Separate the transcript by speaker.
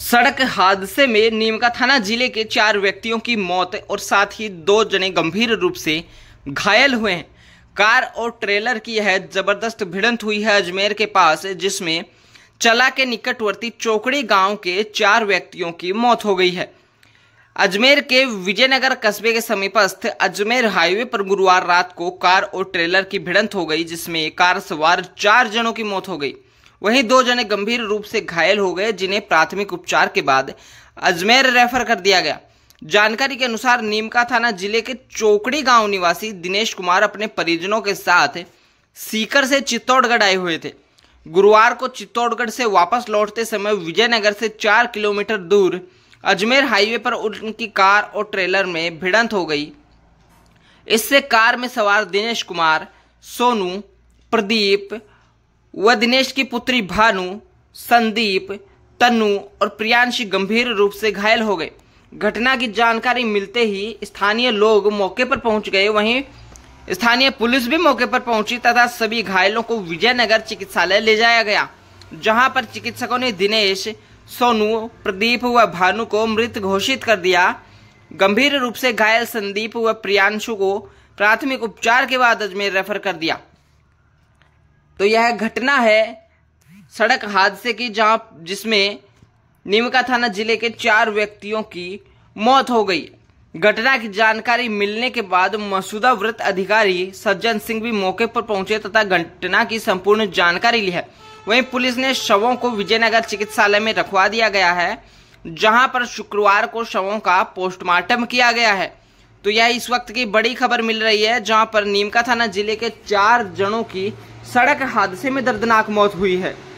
Speaker 1: सड़क हादसे में नीमका थाना जिले के चार व्यक्तियों की मौत और साथ ही दो जने गंभीर रूप से घायल हुए हैं कार और ट्रेलर की यह जबरदस्त भिड़ंत हुई है अजमेर के पास जिसमें चला के निकटवर्ती चोकड़ी गांव के चार व्यक्तियों की मौत हो गई है अजमेर के विजयनगर कस्बे के समीपस्थ अजमेर हाईवे पर गुरुवार रात को कार और ट्रेलर की भिड़ंत हो गई जिसमें कार सवार चार जनों की मौत हो गई वहीं दो जने गंभीर रूप से घायल हो गए जिन्हें प्राथमिक उपचार के बाद अजमेर रेफर कर दिया गया जानकारी के अनुसार नीमका थाना जिले के चोकड़ी गांव निवासी दिनेश कुमार अपने परिजनों के साथ सीकर से चित्तौड़गढ़ आए हुए थे गुरुवार को चित्तौड़गढ़ से वापस लौटते समय विजयनगर से चार किलोमीटर दूर अजमेर हाईवे पर उनकी कार और ट्रेलर में भिड़ंत हो गई इससे कार में सवार दिनेश कुमार सोनू प्रदीप वह दिनेश की पुत्री भानु संदीप तनु और प्रियांशी गंभीर रूप से घायल हो गए घटना की जानकारी मिलते ही स्थानीय लोग मौके पर पहुंच गए वहीं स्थानीय पुलिस भी मौके पर पहुंची तथा सभी घायलों को विजयनगर चिकित्सालय ले जाया गया जहां पर चिकित्सकों ने दिनेश सोनू प्रदीप व भानु को मृत घोषित कर दिया गंभीर रूप से घायल संदीप व प्रियांशु को प्राथमिक उपचार के बाद अजमेर रेफर कर दिया तो यह घटना है सड़क हादसे की जहां जिसमें निमका थाना जिले के चार व्यक्तियों की मौत हो गई घटना की जानकारी मिलने के बाद मसूदा व्रत अधिकारी सज्जन सिंह भी मौके पर पहुंचे तथा घटना की संपूर्ण जानकारी ली है वहीं पुलिस ने शवों को विजयनगर चिकित्सालय में रखवा दिया गया है जहां पर शुक्रवार को शवों का पोस्टमार्टम किया गया है तो यह इस वक्त की बड़ी खबर मिल रही है जहां पर नीमका थाना जिले के चार जनों की सड़क हादसे में दर्दनाक मौत हुई है